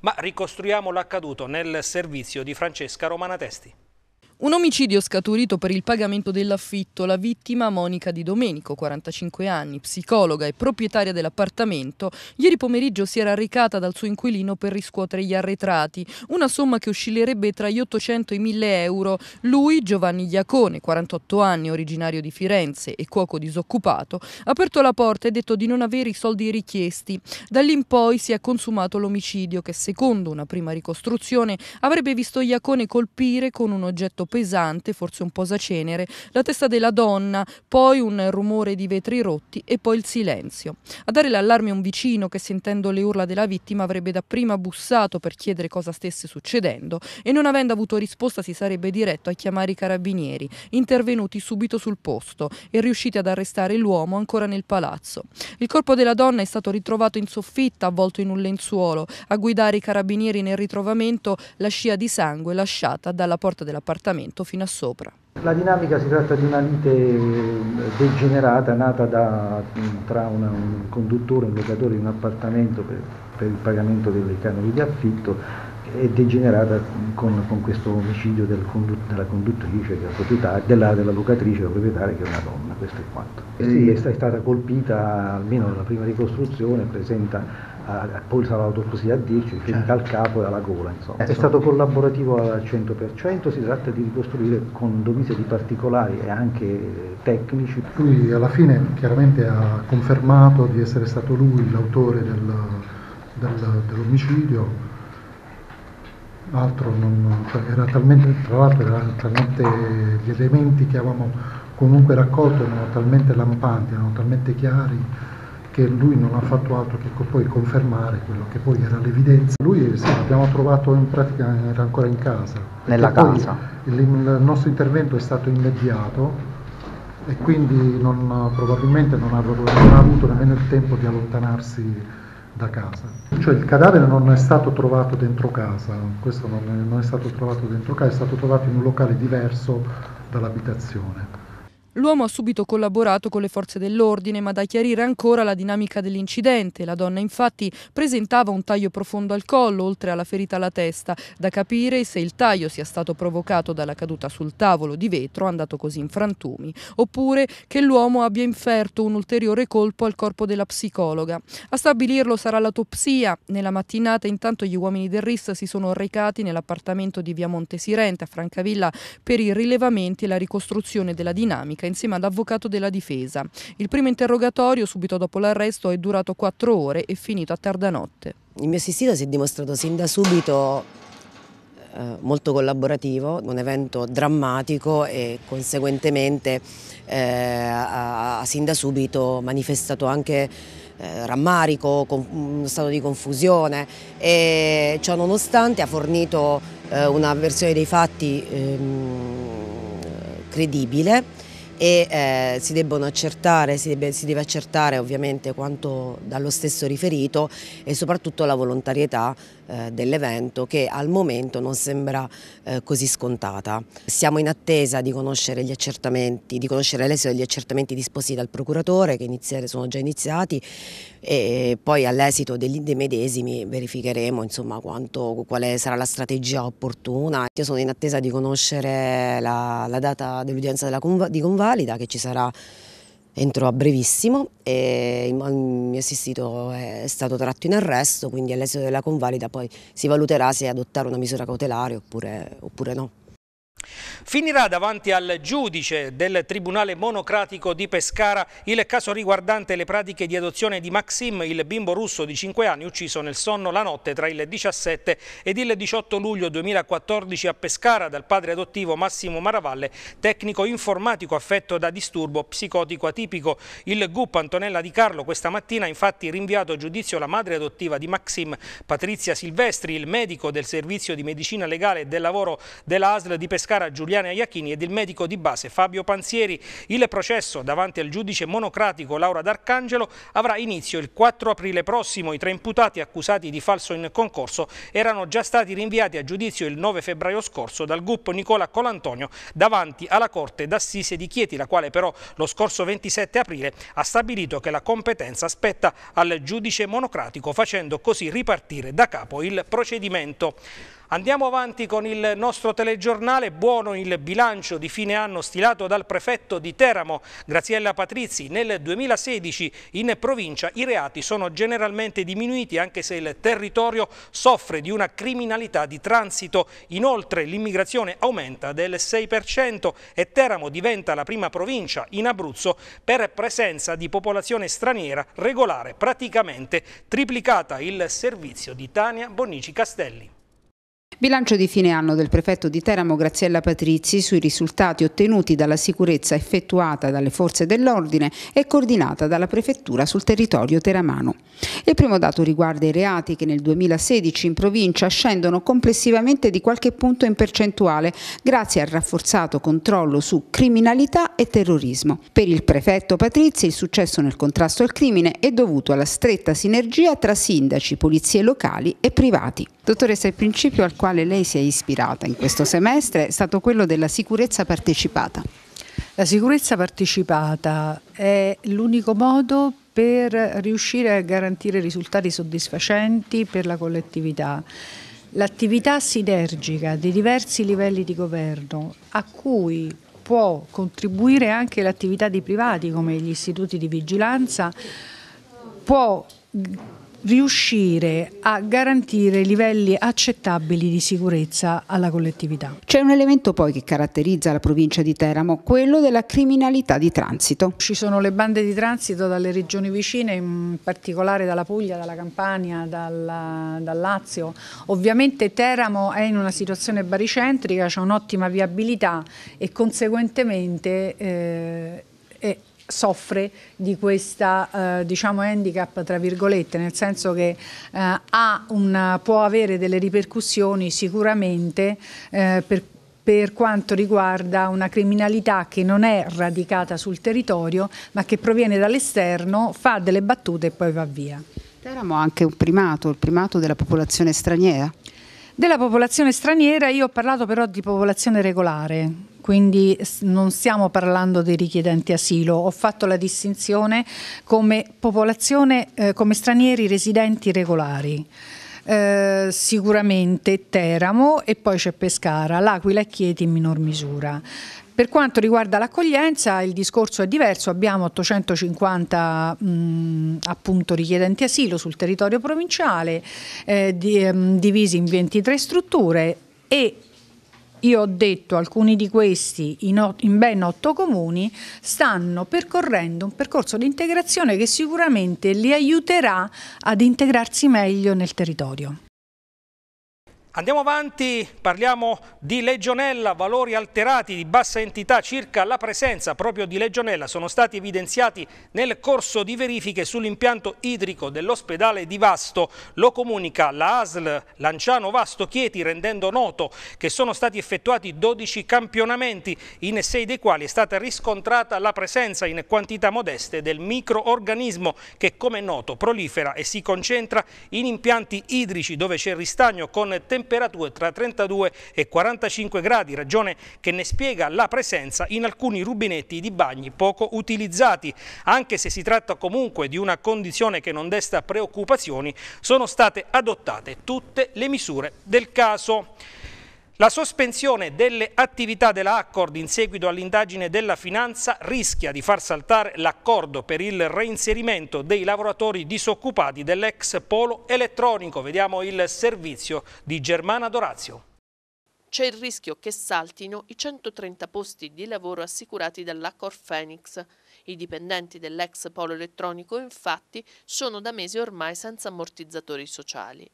ma ricostruiamo l'accaduto nel servizio di Francesca Romana Testi. Un omicidio scaturito per il pagamento dell'affitto, la vittima Monica Di Domenico, 45 anni, psicologa e proprietaria dell'appartamento, ieri pomeriggio si era recata dal suo inquilino per riscuotere gli arretrati, una somma che oscillerebbe tra gli 800 e i 1000 euro. Lui, Giovanni Iacone, 48 anni, originario di Firenze e cuoco disoccupato, ha aperto la porta e detto di non avere i soldi richiesti. Da lì in poi si è consumato l'omicidio che, secondo una prima ricostruzione, avrebbe visto Iacone colpire con un oggetto pesante, forse un posacenere, la testa della donna, poi un rumore di vetri rotti e poi il silenzio. A dare l'allarme un vicino che sentendo le urla della vittima avrebbe dapprima bussato per chiedere cosa stesse succedendo e non avendo avuto risposta si sarebbe diretto a chiamare i carabinieri, intervenuti subito sul posto e riusciti ad arrestare l'uomo ancora nel palazzo. Il corpo della donna è stato ritrovato in soffitta, avvolto in un lenzuolo, a guidare i carabinieri nel ritrovamento la scia di sangue lasciata dalla porta dell'appartamento spostamento fino a sopra. La dinamica si tratta di una lite eh, degenerata nata da, tra una, un conduttore e un locatore di un appartamento per, per il pagamento delle canoni di affitto è degenerata con, con questo omicidio del condu- della conduttrice, della, della, della locatrice, della proprietaria che è una donna, questo è quanto. Sì, è stata colpita, almeno la prima ricostruzione, presenta poi sarà l'autopsia a dirci, certo. dal capo e alla gola. Insomma. Eh, è stato collaborativo al 100%, si tratta di ricostruire con dovise di particolari e anche eh, tecnici. Lui alla fine chiaramente ha confermato di essere stato lui l'autore del, del, dell'omicidio, altro non, cioè, era talmente, tra l'altro erano talmente gli elementi che avevamo comunque raccolto erano talmente lampanti, erano talmente chiari che lui non ha fatto altro che poi confermare quello che poi era l'evidenza. Lui sì, l'abbiamo trovato in pratica era ancora in casa. Nella casa. Il, il nostro intervento è stato immediato e quindi non, probabilmente non ha, non ha avuto nemmeno il tempo di allontanarsi da casa. Cioè il cadavere non è stato trovato dentro casa, questo non è, non è stato trovato dentro casa, è stato trovato in un locale diverso dall'abitazione. L'uomo ha subito collaborato con le forze dell'ordine, ma da chiarire ancora la dinamica dell'incidente. La donna infatti presentava un taglio profondo al collo, oltre alla ferita alla testa, da capire se il taglio sia stato provocato dalla caduta sul tavolo di vetro, andato così in frantumi, oppure che l'uomo abbia inferto un ulteriore colpo al corpo della psicologa. A stabilirlo sarà l'autopsia. Nella mattinata intanto gli uomini del RIS si sono recati nell'appartamento di via Monte Sirente a Francavilla per i rilevamenti e la ricostruzione della dinamica domenica insieme all'avvocato della difesa. Il primo interrogatorio, subito dopo l'arresto, è durato quattro ore e finito a tarda notte. Il mio assistito si è dimostrato sin da subito eh, molto collaborativo, un evento drammatico e conseguentemente eh, ha, sin da subito manifestato anche eh, rammarico, uno mm, stato di confusione e ciò nonostante ha fornito eh, una versione dei fatti ehm, credibile e eh, si debbono accertare, si deve, si deve accertare ovviamente quanto dallo stesso riferito e soprattutto la volontarietà eh, dell'evento che al momento non sembra eh, così scontata. Siamo in attesa di conoscere gli accertamenti, di conoscere l'esito degli accertamenti disposti dal procuratore che sono già iniziati e poi all'esito degli dei medesimi verificheremo insomma, quanto, quale sarà la strategia opportuna. Io sono in attesa di conoscere la, la data dell'udienza conv di convalida che ci sarà entro a brevissimo e il mio assistito è stato tratto in arresto, quindi all'esito della convalida poi si valuterà se adottare una misura cautelare oppure, oppure no. Finirà davanti al giudice del Tribunale Monocratico di Pescara il caso riguardante le pratiche di adozione di Maxim, il bimbo russo di 5 anni ucciso nel sonno la notte tra il 17 ed il 18 luglio 2014 a Pescara dal padre adottivo Massimo Maravalle, tecnico informatico affetto da disturbo psicotico atipico. Il GUP Antonella Di Carlo questa mattina ha infatti rinviato a giudizio la madre adottiva di Maxim, Patrizia Silvestri, il medico del servizio di medicina legale e del lavoro della ASL di Pescara Pescara Giuliana Iacchini ed il medico di base Fabio Panzieri. Il processo davanti al giudice monocratico Laura D'Arcangelo avrà inizio il 4 aprile prossimo. I tre imputati accusati di falso in concorso erano già stati rinviati a giudizio il 9 febbraio scorso dal gruppo Nicola Colantonio davanti alla Corte d'Assise di Chieti, la quale però lo scorso 27 aprile ha stabilito che la competenza spetta al giudice monocratico facendo così ripartire da capo il procedimento. Andiamo avanti con il nostro telegiornale, buono il bilancio di fine anno stilato dal prefetto di Teramo, Graziella Patrizi. Nel 2016 in provincia i reati sono generalmente diminuiti anche se il territorio soffre di una criminalità di transito. Inoltre l'immigrazione aumenta del 6% e Teramo diventa la prima provincia in Abruzzo per presenza di popolazione straniera regolare praticamente triplicata il servizio di Tania Bonnici Castelli. Bilancio di fine anno del prefetto di Teramo Graziella Patrizi sui risultati ottenuti dalla sicurezza effettuata dalle forze dell'ordine e coordinata dalla prefettura sul territorio teramano. Il primo dato riguarda i reati che nel 2016 in provincia scendono complessivamente di qualche punto in percentuale grazie al rafforzato controllo su criminalità e terrorismo. Per il prefetto Patrizi il successo nel contrasto al crimine è dovuto alla stretta sinergia tra sindaci, polizie locali e privati. Dottoressa, il principio al quale quale lei si è ispirata in questo semestre è stato quello della sicurezza partecipata. La sicurezza partecipata è l'unico modo per riuscire a garantire risultati soddisfacenti per la collettività. L'attività sinergica dei diversi livelli di governo a cui può contribuire anche l'attività di privati come gli istituti di vigilanza può riuscire a garantire livelli accettabili di sicurezza alla collettività. C'è un elemento poi che caratterizza la provincia di Teramo, quello della criminalità di transito. Ci sono le bande di transito dalle regioni vicine, in particolare dalla Puglia, dalla Campania, dalla, dal Lazio. Ovviamente Teramo è in una situazione baricentrica, c'è un'ottima viabilità e conseguentemente eh, soffre di questa eh, diciamo handicap tra virgolette nel senso che eh, una, può avere delle ripercussioni sicuramente eh, per, per quanto riguarda una criminalità che non è radicata sul territorio ma che proviene dall'esterno, fa delle battute e poi va via. Teramo ha anche un primato, il primato della popolazione straniera? Della popolazione straniera, io ho parlato però di popolazione regolare, quindi non stiamo parlando dei richiedenti asilo. Ho fatto la distinzione come popolazione, eh, come stranieri residenti regolari. Eh, sicuramente Teramo e poi c'è Pescara, L'Aquila e Chieti in minor misura. Per quanto riguarda l'accoglienza il discorso è diverso, abbiamo 850 mh, appunto, richiedenti asilo sul territorio provinciale eh, di, mh, ehm, divisi in 23 strutture e io ho detto alcuni di questi in, in, ben otto comuni stanno percorrendo un percorso di integrazione che sicuramente li aiuterà ad integrarsi meglio nel territorio. Andiamo avanti, parliamo di Legionella, valori alterati di bassa entità circa la presenza proprio di Legionella sono stati evidenziati nel corso di verifiche sull'impianto idrico dell'ospedale di Vasto. Lo comunica la ASL Lanciano Vasto Chieti rendendo noto che sono stati effettuati 12 campionamenti in 6 dei quali è stata riscontrata la presenza in quantità modeste del microorganismo che come è noto prolifera e si concentra in impianti idrici dove c'è ristagno con temperature temperature tra 32 e 45 gradi, ragione che ne spiega la presenza in alcuni rubinetti di bagni poco utilizzati. Anche se si tratta comunque di una condizione che non desta preoccupazioni, sono state adottate tutte le misure del caso. La sospensione delle attività della Accord in seguito all'indagine della finanza rischia di far saltare l'accordo per il reinserimento dei lavoratori disoccupati dell'ex polo elettronico. Vediamo il servizio di Germana Dorazio. C'è il rischio che saltino i 130 posti di lavoro assicurati dall'Accord Phoenix. I dipendenti dell'ex polo elettronico infatti sono da mesi ormai senza ammortizzatori sociali.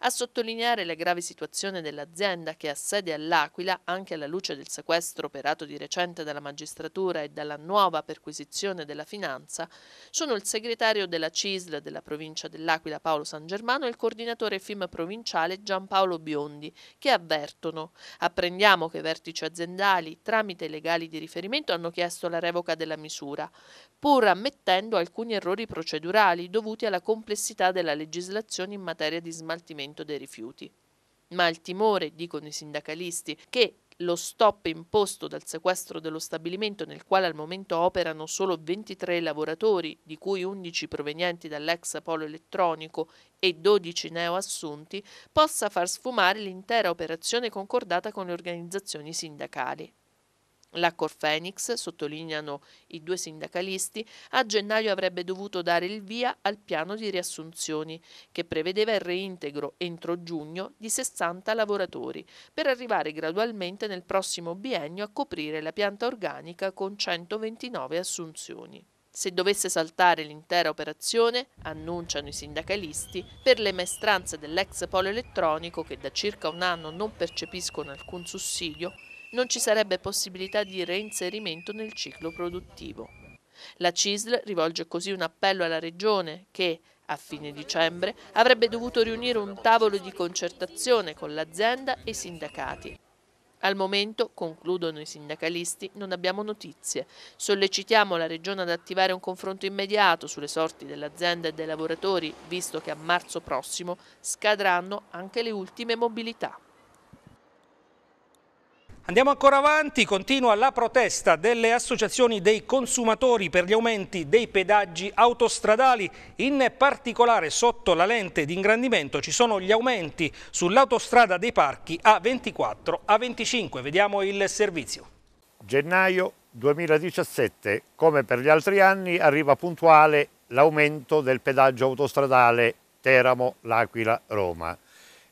A sottolineare la grave situazione dell'azienda che ha sede all'Aquila, anche alla luce del sequestro operato di recente dalla magistratura e dalla nuova perquisizione della finanza, sono il segretario della CISL della provincia dell'Aquila Paolo San Germano e il coordinatore FIM provinciale Giampaolo Biondi, che avvertono. Apprendiamo che i vertici aziendali, tramite i legali di riferimento, hanno chiesto la revoca della misura, pur ammettendo alcuni errori procedurali dovuti alla complessità della legislazione in materia di smaltimento trattamento dei rifiuti. Ma il timore, dicono i sindacalisti, che lo stop imposto dal sequestro dello stabilimento nel quale al momento operano solo 23 lavoratori, di cui 11 provenienti dall'ex polo Elettronico e 12 neoassunti, possa far sfumare l'intera operazione concordata con le organizzazioni sindacali. La Corfenix, sottolineano i due sindacalisti, a gennaio avrebbe dovuto dare il via al piano di riassunzioni, che prevedeva il reintegro entro giugno di 60 lavoratori, per arrivare gradualmente nel prossimo biennio a coprire la pianta organica con 129 assunzioni. Se dovesse saltare l'intera operazione, annunciano i sindacalisti, per le maestranze dell'ex polo elettronico che da circa un anno non percepiscono alcun sussidio, non ci sarebbe possibilità di reinserimento nel ciclo produttivo. La CISL rivolge così un appello alla Regione che, a fine dicembre, avrebbe dovuto riunire un tavolo di concertazione con l'azienda e i sindacati. Al momento, concludono i sindacalisti, non abbiamo notizie. Sollecitiamo la Regione ad attivare un confronto immediato sulle sorti dell'azienda e dei lavoratori, visto che a marzo prossimo scadranno anche le ultime mobilità. Andiamo ancora avanti, continua la protesta delle associazioni dei consumatori per gli aumenti dei pedaggi autostradali, in particolare sotto la lente di ingrandimento ci sono gli aumenti sull'autostrada dei parchi A24, A25, vediamo il servizio. Gennaio 2017, come per gli altri anni, arriva puntuale l'aumento del pedaggio autostradale Teramo-L'Aquila-Roma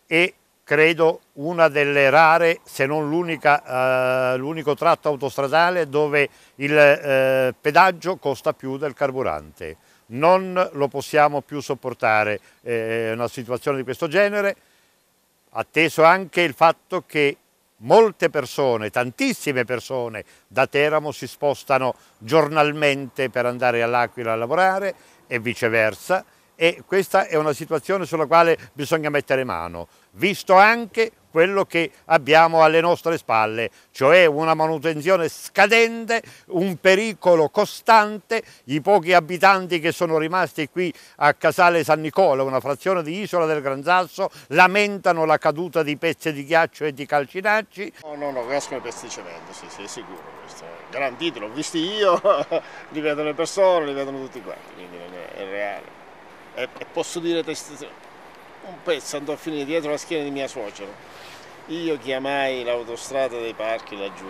e credo una delle rare, se non eh, l'unico eh, tratto autostradale dove il eh, pedaggio costa più del carburante. Non lo possiamo più sopportare eh, una situazione di questo genere, atteso anche il fatto che molte persone, tantissime persone da Teramo si spostano giornalmente per andare all'Aquila a lavorare e viceversa e questa è una situazione sulla quale bisogna mettere mano, visto anche quello che abbiamo alle nostre spalle, cioè una manutenzione scadente, un pericolo costante, i pochi abitanti che sono rimasti qui a Casale San Nicola, una frazione di isola del Gran Sasso, lamentano la caduta di pezzi di ghiaccio e di calcinacci. No, no, no, cascano i pezzi di cemento, sì, sì, è sicuro questo, garantito, l'ho visto io, li vedono le persone, li vedono tutti quanti, quindi è reale e, posso dire un pezzo andò a finire dietro la schiena di mia suocera. Io chiamai l'autostrada dei parchi laggiù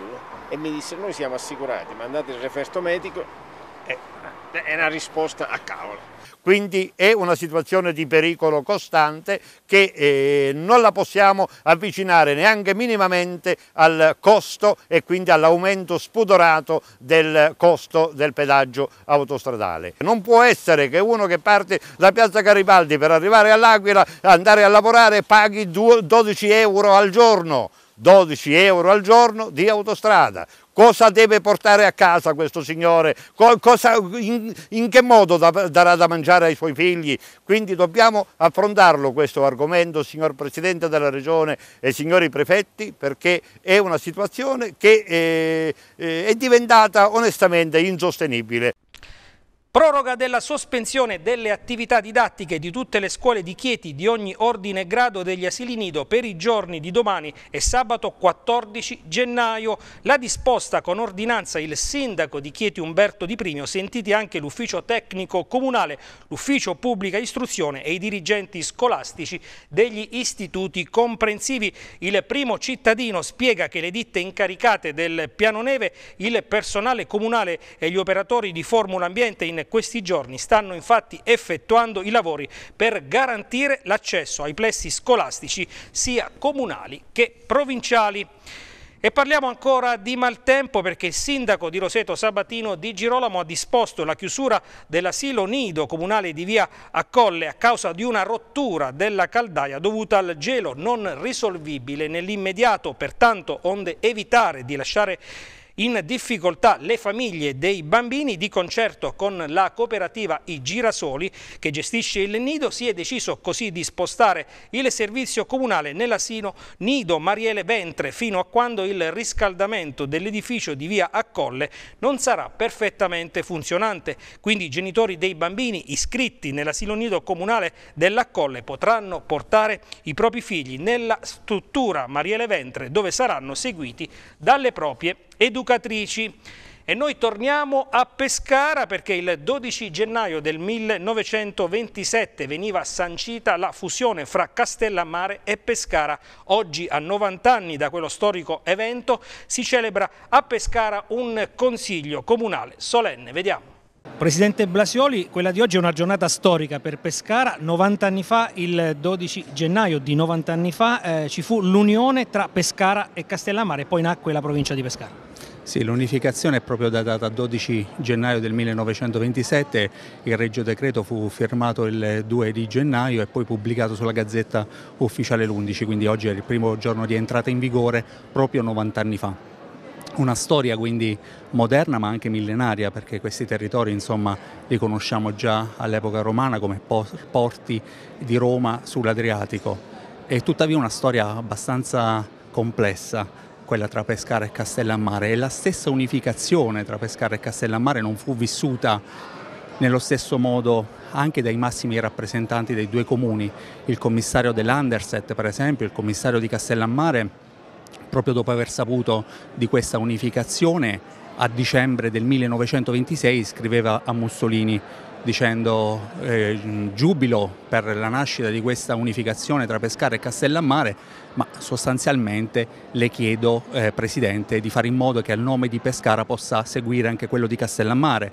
e mi disse noi siamo assicurati, mandate il referto medico e è eh, una risposta a cavolo quindi è una situazione di pericolo costante che eh, non la possiamo avvicinare neanche minimamente al costo e quindi all'aumento spudorato del costo del pedaggio autostradale. Non può essere che uno che parte da Piazza Garibaldi per arrivare all'Aquila, andare a lavorare, paghi 12 euro al giorno. 12 euro al giorno di autostrada. Cosa deve portare a casa questo signore? Cosa, in, in, che modo darà da mangiare ai suoi figli? Quindi dobbiamo affrontarlo questo argomento, signor Presidente della Regione e signori prefetti, perché è una situazione che è, eh, eh, è diventata onestamente insostenibile. Proroga della sospensione delle attività didattiche di tutte le scuole di Chieti di ogni ordine e grado degli asili nido per i giorni di domani e sabato 14 gennaio. La disposta con ordinanza il sindaco di Chieti Umberto Di Primio, sentiti anche l'ufficio tecnico comunale, l'ufficio pubblica istruzione e i dirigenti scolastici degli istituti comprensivi. Il primo cittadino spiega che le ditte incaricate del piano neve, il personale comunale e gli operatori di Formula Ambiente in questi giorni stanno infatti effettuando i lavori per garantire l'accesso ai plessi scolastici sia comunali che provinciali. E parliamo ancora di maltempo perché il sindaco di Roseto Sabatino Di Girolamo ha disposto la chiusura dell'asilo nido comunale di via Accolle a causa di una rottura della caldaia dovuta al gelo non risolvibile nell'immediato, pertanto onde evitare di lasciare in difficoltà le famiglie dei bambini di concerto con la cooperativa I Girasoli che gestisce il nido si è deciso così di spostare il servizio comunale nell'asilo Nido Mariele Ventre fino a quando il riscaldamento dell'edificio di via Accolle non sarà perfettamente funzionante. Quindi i genitori dei bambini iscritti nell'asilo nido comunale dell'Accolle potranno portare i propri figli nella struttura Mariele Ventre dove saranno seguiti dalle proprie educatrici. E noi torniamo a Pescara perché il 12 gennaio del 1927 veniva sancita la fusione fra Castellammare e Pescara. Oggi, a 90 anni da quello storico evento, si celebra a Pescara un consiglio comunale solenne. Vediamo. Presidente Blasioli, quella di oggi è una giornata storica per Pescara, 90 anni fa, il 12 gennaio di 90 anni fa, eh, ci fu l'unione tra Pescara e Castellammare, e poi nacque la provincia di Pescara. Sì, l'unificazione è proprio datata 12 gennaio del 1927, il Regio Decreto fu firmato il 2 di gennaio e poi pubblicato sulla Gazzetta Ufficiale l'11, quindi oggi è il primo giorno di entrata in vigore proprio 90 anni fa una storia quindi moderna ma anche millenaria perché questi territori insomma, li conosciamo già all'epoca romana come porti di Roma sull'Adriatico è tuttavia una storia abbastanza complessa quella tra Pescara e Castellammare e la stessa unificazione tra Pescara e Castellammare non fu vissuta nello stesso modo anche dai massimi rappresentanti dei due comuni, il commissario dell'Anderset per esempio, il commissario di Castellammare proprio dopo aver saputo di questa unificazione, a dicembre del 1926 scriveva a Mussolini dicendo eh, giubilo per la nascita di questa unificazione tra Pescara e Castellammare, ma sostanzialmente le chiedo, eh, Presidente, di fare in modo che al nome di Pescara possa seguire anche quello di Castellammare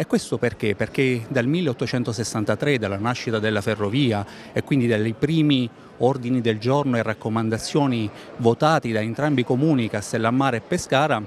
e questo perché? Perché dal 1863, dalla nascita della ferrovia e quindi dai primi ordini del giorno e raccomandazioni votati da entrambi i comuni, Castellammare e Pescara,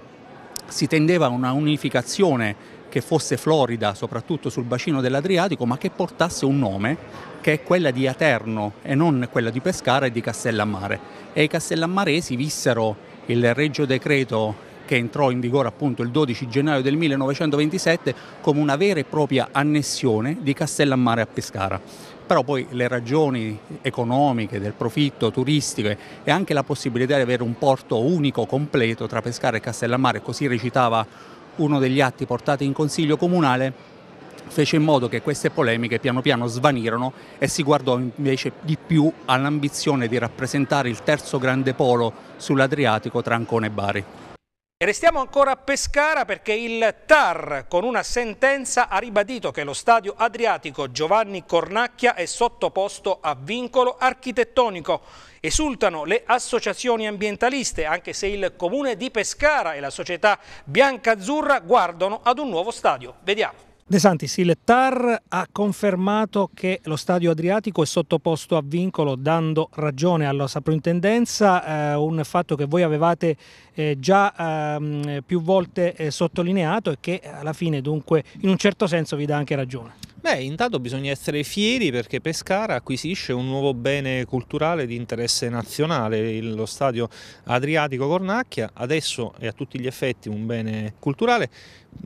si tendeva a una unificazione che fosse florida soprattutto sul bacino dell'Adriatico ma che portasse un nome che è quella di Aterno e non quella di Pescara e di Castellammare e i castellammaresi vissero il Reggio Decreto che entrò in vigore appunto il 12 gennaio del 1927 come una vera e propria annessione di Castellammare a Pescara però poi le ragioni economiche, del profitto, turistiche e anche la possibilità di avere un porto unico, completo tra Pescara e Castellammare, così recitava uno degli atti portati in Consiglio Comunale, fece in modo che queste polemiche piano piano svanirono e si guardò invece di più all'ambizione di rappresentare il terzo grande polo sull'Adriatico tra Ancona e Bari. E restiamo ancora a Pescara perché il TAR con una sentenza ha ribadito che lo stadio adriatico Giovanni Cornacchia è sottoposto a vincolo architettonico. Esultano le associazioni ambientaliste anche se il comune di Pescara e la società Bianca Azzurra guardano ad un nuovo stadio. Vediamo. De Santis, il TAR ha confermato che lo stadio Adriatico è sottoposto a vincolo dando ragione alla Saprintendenza, eh, un fatto che voi avevate eh, già eh, più volte eh, sottolineato e che alla fine dunque in un certo senso vi dà anche ragione. Beh, intanto bisogna essere fieri perché Pescara acquisisce un nuovo bene culturale di interesse nazionale, lo stadio Adriatico Cornacchia, adesso è a tutti gli effetti un bene culturale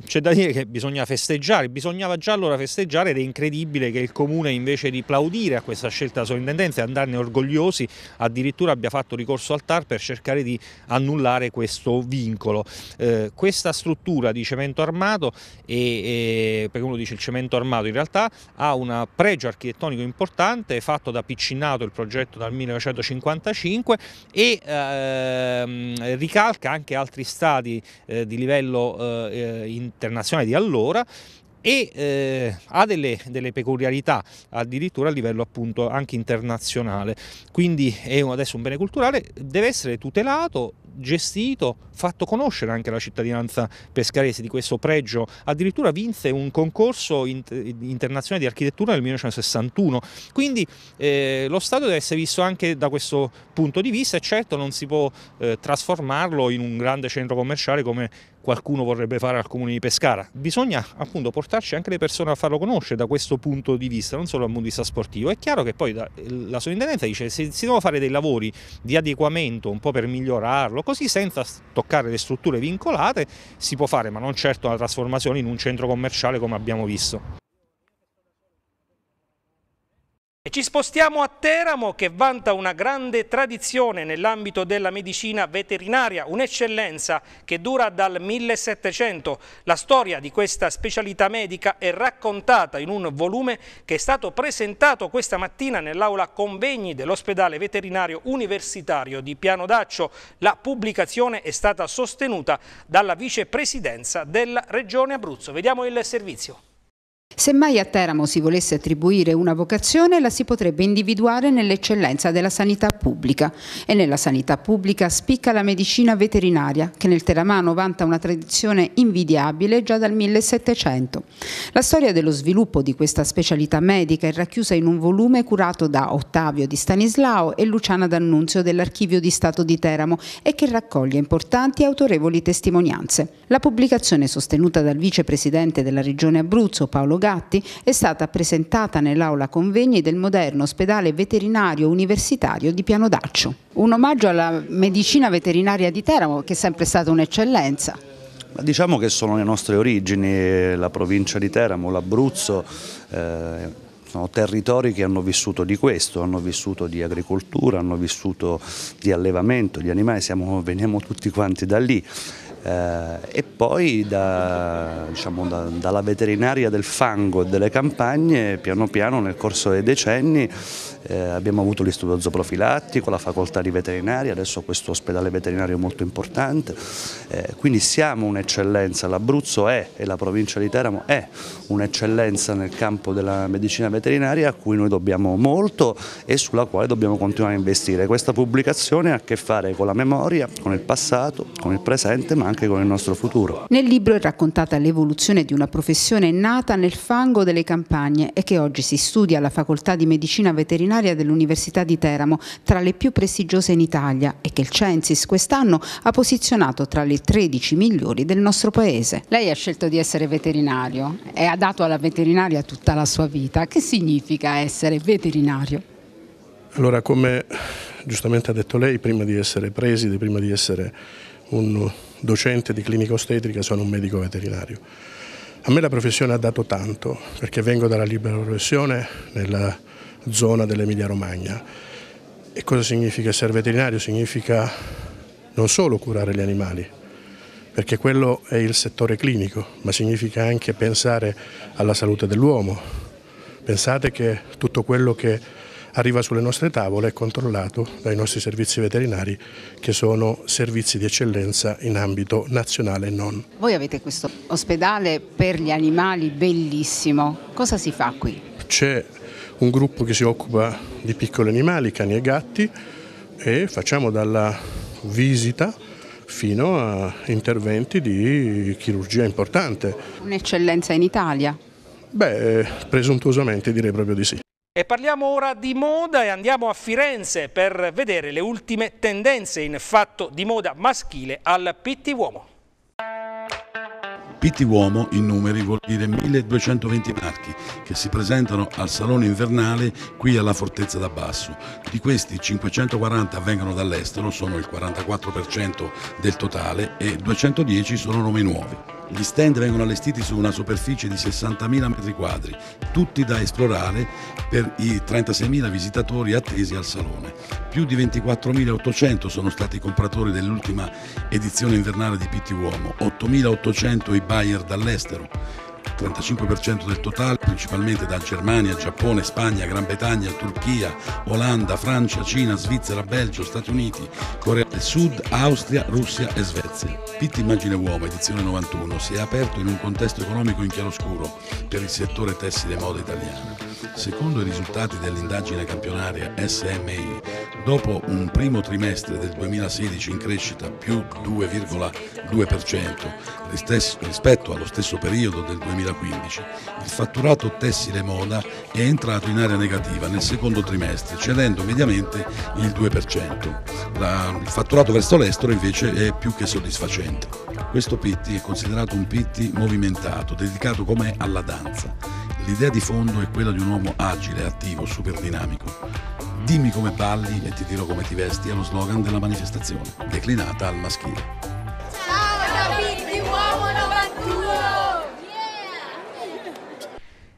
c'è da dire che bisogna festeggiare, bisognava già allora festeggiare ed è incredibile che il Comune invece di plaudire a questa scelta della sovrintendenza e andarne orgogliosi addirittura abbia fatto ricorso al TAR per cercare di annullare questo vincolo. Eh, questa struttura di cemento armato, e, e, perché uno dice il cemento armato in realtà, ha un pregio architettonico importante fatto da Piccinato, il progetto dal 1955 e eh, ricalca anche altri stati eh, di livello eh, eh internazionale di allora e eh, ha delle, delle, peculiarità addirittura a livello appunto anche internazionale quindi è un, adesso un bene culturale deve essere tutelato gestito fatto conoscere anche alla cittadinanza pescarese di questo pregio addirittura vinse un concorso inter, internazionale di architettura nel 1961 quindi eh, lo Stato deve essere visto anche da questo punto di vista e certo non si può eh, trasformarlo in un grande centro commerciale come qualcuno vorrebbe fare al comune di Pescara. Bisogna appunto portarci anche le persone a farlo conoscere da questo punto di vista, non solo dal punto di vista sportivo. È chiaro che poi la sovrintendenza dice se si devono fare dei lavori di adeguamento un po' per migliorarlo, così senza toccare le strutture vincolate si può fare, ma non certo una trasformazione in un centro commerciale come abbiamo visto. E ci spostiamo a Teramo che vanta una grande tradizione nell'ambito della medicina veterinaria, un'eccellenza che dura dal 1700. La storia di questa specialità medica è raccontata in un volume che è stato presentato questa mattina nell'aula convegni dell'ospedale veterinario universitario di Piano Daccio. La pubblicazione è stata sostenuta dalla vicepresidenza della Regione Abruzzo. Vediamo il servizio. Semmai a Teramo si volesse attribuire una vocazione, la si potrebbe individuare nell'eccellenza della sanità pubblica e nella sanità pubblica spicca la medicina veterinaria, che nel Teramano vanta una tradizione invidiabile già dal 1700. La storia dello sviluppo di questa specialità medica è racchiusa in un volume curato da Ottavio di Stanislao e Luciana D'Annunzio dell'Archivio di Stato di Teramo e che raccoglie importanti e autorevoli testimonianze. La pubblicazione sostenuta dal vicepresidente della Regione Abruzzo, Paolo Gatti è stata presentata nell'aula convegni del moderno ospedale veterinario universitario di Piano Daccio. Un omaggio alla medicina veterinaria di Teramo che è sempre stata un'eccellenza. Diciamo che sono le nostre origini, la provincia di Teramo, l'Abruzzo, eh, sono territori che hanno vissuto di questo, hanno vissuto di agricoltura, hanno vissuto di allevamento, di animali, siamo, veniamo tutti quanti da lì eh, e poi da, diciamo, da, dalla veterinaria del fango e delle campagne piano piano nel corso dei decenni eh, abbiamo avuto l'istituto zooprofilattico, la facoltà di veterinaria, adesso questo ospedale veterinario molto importante, eh, quindi siamo un'eccellenza, l'Abruzzo è e la provincia di Teramo è un'eccellenza nel campo della medicina veterinaria a cui noi dobbiamo molto e sulla quale dobbiamo continuare a investire. Questa pubblicazione ha a che fare con la memoria, con il passato, con il presente ma anche con il nostro futuro. Nel libro è raccontata l'evoluzione di una professione nata nel fango delle campagne e che oggi si studia alla facoltà di medicina veterinaria straordinaria dell'Università di Teramo, tra le più prestigiose in Italia e che il Censis quest'anno ha posizionato tra le 13 migliori del nostro paese. Lei ha scelto di essere veterinario e ha dato alla veterinaria tutta la sua vita. Che significa essere veterinario? Allora, come giustamente ha detto lei, prima di essere preside, prima di essere un docente di clinica ostetrica, sono un medico veterinario. A me la professione ha dato tanto, perché vengo dalla libera professione, nella zona dell'Emilia Romagna. E cosa significa essere veterinario? Significa non solo curare gli animali, perché quello è il settore clinico, ma significa anche pensare alla salute dell'uomo. Pensate che tutto quello che arriva sulle nostre tavole è controllato dai nostri servizi veterinari che sono servizi di eccellenza in ambito nazionale e non. Voi avete questo ospedale per gli animali bellissimo, cosa si fa qui? C'è un gruppo che si occupa di piccoli animali, cani e gatti e facciamo dalla visita fino a interventi di chirurgia importante. Un'eccellenza in Italia? Beh, eh, presuntuosamente direi proprio di sì. E parliamo ora di moda e andiamo a Firenze per vedere le ultime tendenze in fatto di moda maschile al Pitti Uomo. Pitti Uomo in numeri vuol dire 1220 marchi che si presentano al Salone Invernale qui alla Fortezza d'Abbasso. Di questi 540 vengono dall'estero, sono il 44% del totale e 210 sono nomi nuovi. Gli stand vengono allestiti su una superficie di 60.000 m2, tutti da esplorare per i 36.000 visitatori attesi al salone. Più di 24.800 sono stati i compratori dell'ultima edizione invernale di Pitti Uomo, 8.800 i buyer dall'estero. 35% del totale, principalmente da Germania, Giappone, Spagna, Gran Bretagna, Turchia, Olanda, Francia, Cina, Svizzera, Belgio, Stati Uniti, Corea del Sud, Austria, Russia e Svezia. Pitti Immagine Uomo, edizione 91, si è aperto in un contesto economico in chiaroscuro per il settore tessile moda italiano. Secondo i risultati dell'indagine campionaria SMI, dopo un primo trimestre del 2016 in crescita più 2,2% rispetto allo stesso periodo del 2015, il fatturato tessile moda è entrato in area negativa nel secondo trimestre, cedendo mediamente il 2%. La, il fatturato verso l'estero invece è più che soddisfacente. Questo pitti è considerato un pitti movimentato, dedicato com'è alla danza L'idea di fondo è quella di un uomo agile, attivo, super dinamico. Dimmi come balli e ti dirò come ti vesti è lo slogan della manifestazione, declinata al maschile.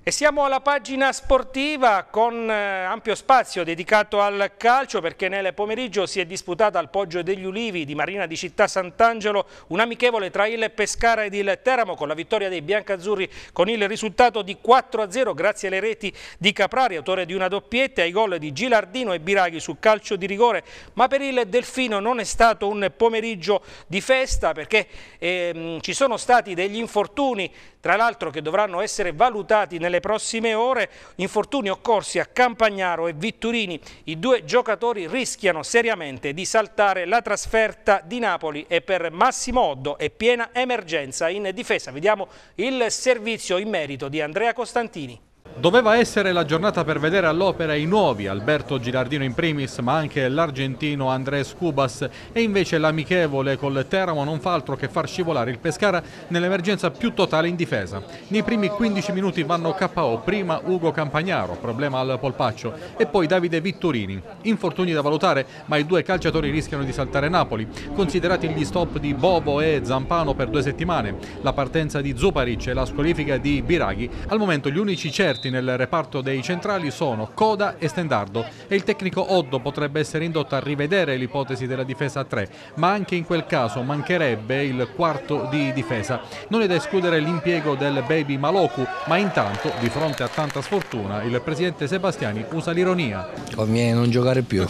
E siamo alla pagina sportiva con eh, ampio spazio dedicato al calcio perché nel pomeriggio si è disputata al Poggio degli Ulivi di Marina di Città Sant'Angelo un'amichevole tra il Pescara ed il Teramo con la vittoria dei biancazzurri con il risultato di 4-0 grazie alle reti di Caprari, autore di una doppietta, ai gol di Gilardino e Biraghi su calcio di rigore. Ma per il Delfino non è stato un pomeriggio di festa perché ehm, ci sono stati degli infortuni, tra l'altro che dovranno essere valutati nelle nelle prossime ore. Infortuni occorsi a Campagnaro e Vitturini. I due giocatori rischiano seriamente di saltare la trasferta di Napoli e per Massimo Oddo è piena emergenza in difesa. Vediamo il servizio in merito di Andrea Costantini. Doveva essere la giornata per vedere all'opera i nuovi, Alberto Girardino in primis, ma anche l'argentino Andrés Cubas e invece l'amichevole col Teramo non fa altro che far scivolare il Pescara nell'emergenza più totale in difesa. Nei primi 15 minuti vanno KO, prima Ugo Campagnaro, problema al polpaccio, e poi Davide Vittorini. Infortuni da valutare, ma i due calciatori rischiano di saltare Napoli, considerati gli stop di Bobo e Zampano per due settimane, la partenza di Zuparic e la squalifica di Biraghi, al momento gli unici certi coinvolti nel reparto dei centrali sono Coda e Stendardo e il tecnico Oddo potrebbe essere indotto a rivedere l'ipotesi della difesa a 3, ma anche in quel caso mancherebbe il quarto di difesa. Non è da escludere l'impiego del baby Maloku, ma intanto, di fronte a tanta sfortuna, il presidente Sebastiani usa l'ironia. Conviene non giocare più,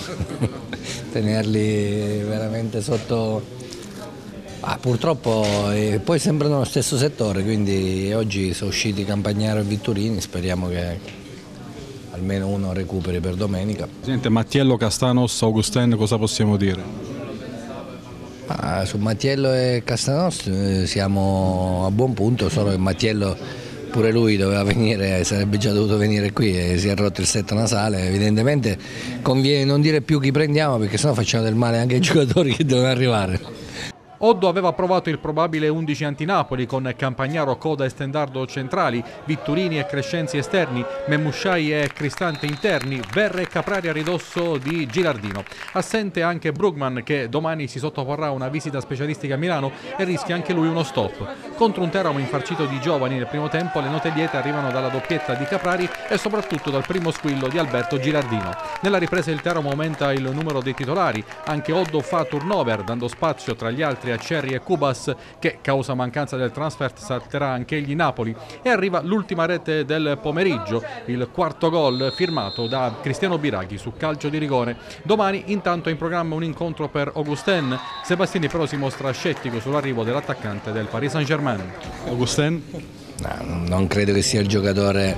tenerli veramente sotto Ah, purtroppo eh, poi sembrano lo stesso settore, quindi oggi sono usciti Campagnaro e Vitturini, speriamo che almeno uno recuperi per domenica. Presidente, Mattiello, Castanos, Augustin, cosa possiamo dire? Ah, su Mattiello e Castanos eh, siamo a buon punto, solo che Mattiello pure lui doveva venire, sarebbe già dovuto venire qui e si è rotto il setto nasale, evidentemente conviene non dire più chi prendiamo perché sennò facciamo del male anche ai giocatori che devono arrivare. Oddo aveva provato il probabile 11 anti-Napoli con Campagnaro, Coda e Stendardo centrali, Vitturini e Crescenzi esterni, Memusciai e Cristante interni, Verre e Caprari a ridosso di Girardino. Assente anche Brugman che domani si sottoporrà a una visita specialistica a Milano e rischia anche lui uno stop. Contro un Teramo infarcito di giovani nel primo tempo le note diete arrivano dalla doppietta di Caprari e soprattutto dal primo squillo di Alberto Girardino. Nella ripresa il Teramo aumenta il numero dei titolari, anche Oddo fa turnover dando spazio tra gli altri a Cerri e Cubas che causa mancanza del transfert salterà anche egli Napoli e arriva l'ultima rete del pomeriggio, il quarto gol firmato da Cristiano Biraghi su calcio di rigore. Domani intanto è in programma un incontro per Augustin, Sebastini però si mostra scettico sull'arrivo dell'attaccante del Paris Saint Germain. Augustin? No, non credo che sia il giocatore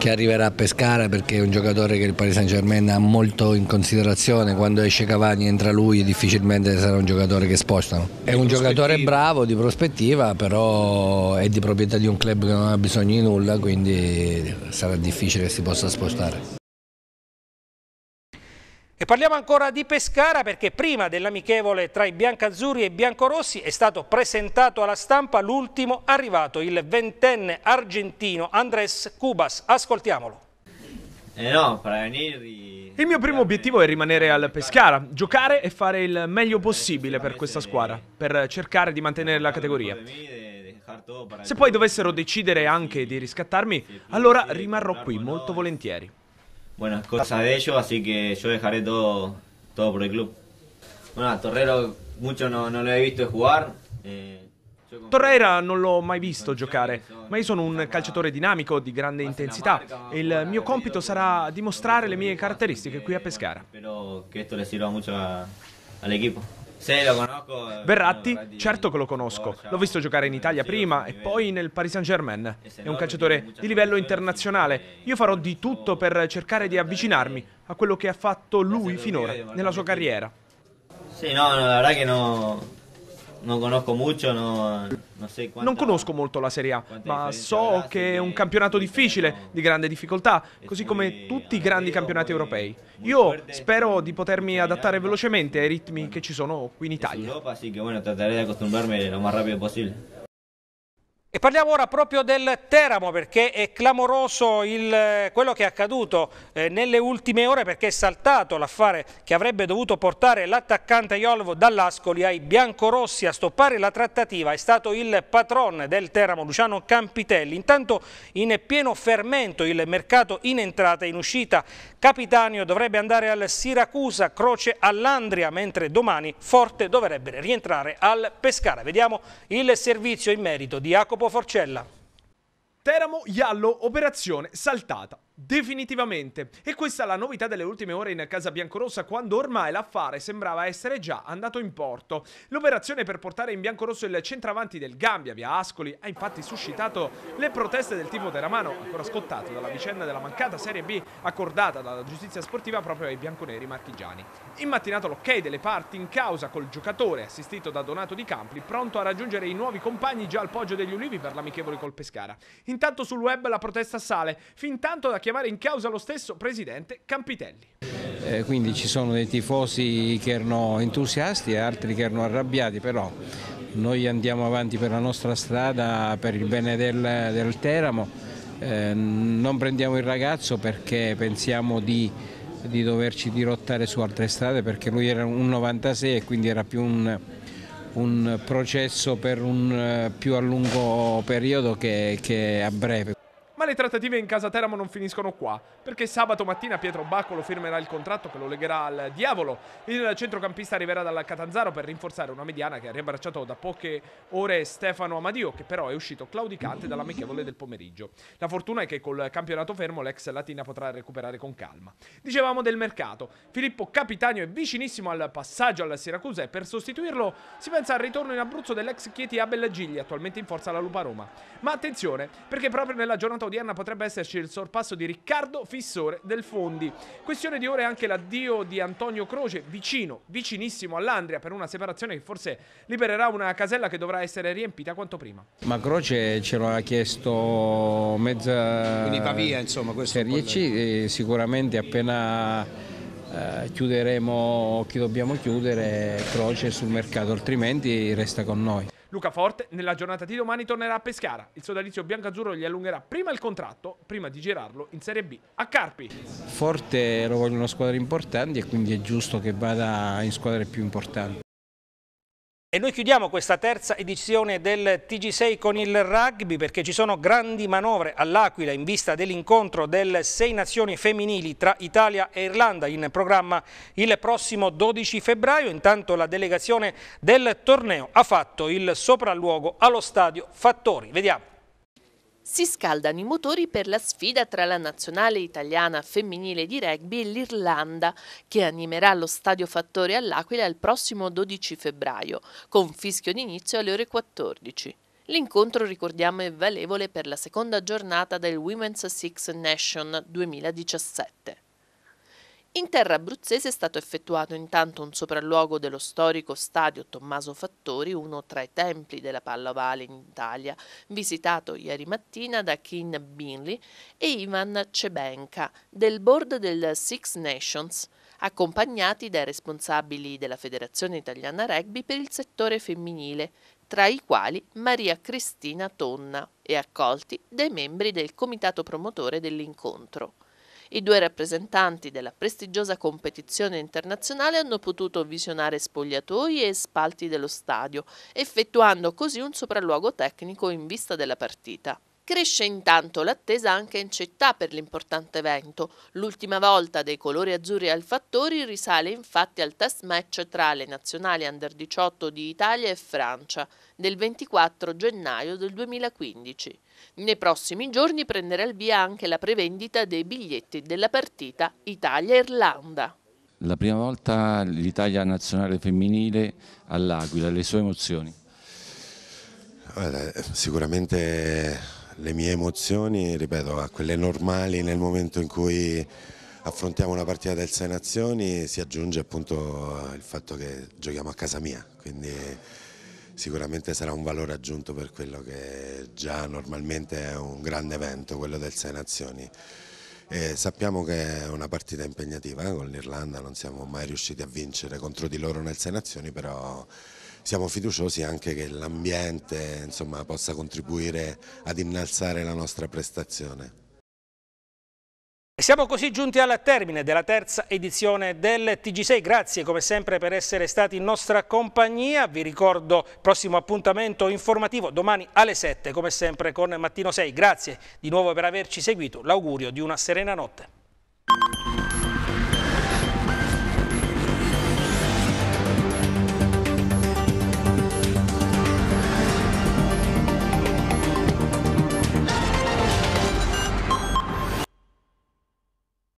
che arriverà a Pescara perché è un giocatore che il Paris Saint Germain ha molto in considerazione, quando esce Cavani entra lui difficilmente sarà un giocatore che spostano. È un giocatore bravo di prospettiva, però è di proprietà di un club che non ha bisogno di nulla, quindi sarà difficile che si possa spostare. E parliamo ancora di Pescara perché prima dell'amichevole tra i biancazzurri e i biancorossi è stato presentato alla stampa l'ultimo arrivato, il ventenne argentino Andrés Cubas. Ascoltiamolo. Eh no, Il mio primo obiettivo è rimanere al Pescara, giocare e fare il meglio possibile per questa squadra, per cercare di mantenere la categoria. Se poi dovessero decidere anche di riscattarmi, allora rimarrò qui molto volentieri buenas cosas de ellos, así que yo dejaré todo, todo por el club. Bueno, a Torrero mucho no, no lo he visto jugar. Eh, Torreira non l'ho mai visto giocare, ma io sono un calciatore dinamico di grande intensità e il mio compito sarà dimostrare le mie caratteristiche qui a Pescara. Spero che questo le sirva molto all'equipo. Sì, lo conosco. Berratti? Eh, certo che lo conosco. L'ho visto giocare in Italia prima e poi nel Paris Saint-Germain. È un calciatore di livello internazionale. Io farò di tutto per cercare di avvicinarmi a quello che ha fatto lui finora nella sua carriera. Sì, no, la no, che no non conosco molto, no, non, so quanta, non conosco molto la Serie A, ma so che è un campionato difficile, di grande difficoltà, così come tutti i grandi campionati europei. Io spero di potermi adattare velocemente ai ritmi che ci sono qui in Italia. Europa, sì, che bueno, trataré di acostumbrarmi lo più possibile. E parliamo ora proprio del Teramo perché è clamoroso il, eh, quello che è accaduto eh, nelle ultime ore perché è saltato l'affare che avrebbe dovuto portare l'attaccante Iolvo dall'Ascoli ai biancorossi a stoppare la trattativa. È stato il patron del Teramo Luciano Campitelli. Intanto in pieno fermento il mercato in entrata e in uscita. Capitanio dovrebbe andare al Siracusa, Croce all'Andria mentre domani Forte dovrebbe rientrare al Pescara. Vediamo il servizio in merito di Jacopo Jacopo Forcella. Teramo Iallo, operazione saltata definitivamente. E questa è la novità delle ultime ore in casa biancorossa, quando ormai l'affare sembrava essere già andato in porto. L'operazione per portare in biancorosso il centravanti del Gambia via Ascoli ha infatti suscitato le proteste del tifo teramano, ancora scottato dalla vicenda della mancata Serie B accordata dalla giustizia sportiva proprio ai bianconeri marchigiani. In mattinata l'ok delle parti in causa col giocatore assistito da Donato Di Campli, pronto a raggiungere i nuovi compagni già al Poggio degli Ulivi per l'amichevole col Pescara. Intanto sul web la protesta sale, fin tanto da chi chiamare in causa lo stesso presidente Campitelli. Eh, quindi ci sono dei tifosi che erano entusiasti e altri che erano arrabbiati, però noi andiamo avanti per la nostra strada, per il bene del, del Teramo, eh, non prendiamo il ragazzo perché pensiamo di, di, doverci dirottare su altre strade perché lui era un 96 e quindi era più un, un processo per un eh, più a lungo periodo che, che a breve le trattative in casa Teramo non finiscono qua, perché sabato mattina Pietro Baccolo firmerà il contratto che lo legherà al diavolo. Il centrocampista arriverà dal Catanzaro per rinforzare una mediana che ha riabbracciato da poche ore Stefano Amadio, che però è uscito claudicante dall'amichevole del pomeriggio. La fortuna è che col campionato fermo l'ex Latina potrà recuperare con calma. Dicevamo del mercato. Filippo Capitano è vicinissimo al passaggio alla Siracusa e per sostituirlo si pensa al ritorno in Abruzzo dell'ex Chieti Abel Gigli, attualmente in forza alla Lupa Roma. Ma attenzione, perché proprio nella giornata odierna odierna potrebbe esserci il sorpasso di Riccardo Fissore del Fondi. Questione di ore anche l'addio di Antonio Croce, vicino, vicinissimo all'Andria, per una separazione che forse libererà una casella che dovrà essere riempita quanto prima. Ma Croce ce l'ha chiesto mezza... Quindi va via, insomma, questo Serie C, sicuramente appena... Eh, chiuderemo chi dobbiamo chiudere, croce sul mercato, altrimenti resta con noi. Luca Forte nella giornata di domani tornerà a Pescara. Il sodalizio biancazzurro gli allungherà prima il contratto, prima di girarlo in Serie B a Carpi. Forte lo vogliono squadre importanti e quindi è giusto che vada in squadre più importanti. E noi chiudiamo questa terza edizione del TG6 con il rugby perché ci sono grandi manovre all'Aquila in vista dell'incontro delle Sei Nazioni Femminili tra Italia e Irlanda in programma il prossimo 12 febbraio. Intanto la delegazione del torneo ha fatto il sopralluogo allo stadio Fattori. Vediamo si scaldano i motori per la sfida tra la nazionale italiana femminile di rugby e l'Irlanda, che animerà lo stadio Fattore all'Aquila il prossimo 12 febbraio, con fischio d'inizio alle ore 14. L'incontro, ricordiamo, è valevole per la seconda giornata del Women's Six Nation 2017. In terra abruzzese è stato effettuato intanto un sopralluogo dello storico stadio Tommaso Fattori, uno tra i templi della pallavale in Italia, visitato ieri mattina da Kin Binley e Ivan Cebenka del board del Six Nations, accompagnati dai responsabili della Federazione Italiana Rugby per il settore femminile, tra i quali Maria Cristina Tonna, e accolti dai membri del comitato promotore dell'incontro. I due rappresentanti della prestigiosa competizione internazionale hanno potuto visionare spogliatoi e spalti dello stadio, effettuando così un sopralluogo tecnico in vista della partita. Cresce intanto l'attesa anche in città per l'importante evento. L'ultima volta dei colori azzurri al Fattori risale infatti al test match tra le nazionali under 18 di Italia e Francia del 24 gennaio del 2015. Nei prossimi giorni prenderà il via anche la prevendita dei biglietti della partita Italia-Irlanda. La prima volta l'Italia nazionale femminile all'Aquila, le sue emozioni? Sicuramente le mie emozioni, ripeto, a quelle normali nel momento in cui affrontiamo una partita del 6 Nazioni si aggiunge appunto eh, il fatto che giochiamo a casa mia, quindi sicuramente sarà un valore aggiunto per quello che già normalmente è un grande evento, quello del 6 Nazioni. E sappiamo che è una partita impegnativa, eh, con l'Irlanda non siamo mai riusciti a vincere contro di loro nel 6 Nazioni, però siamo fiduciosi anche che l'ambiente possa contribuire ad innalzare la nostra prestazione. siamo così giunti al termine della terza edizione del TG6. Grazie come sempre per essere stati in nostra compagnia. Vi ricordo prossimo appuntamento informativo domani alle 7 come sempre con Mattino 6. Grazie di nuovo per averci seguito. L'augurio di una serena notte.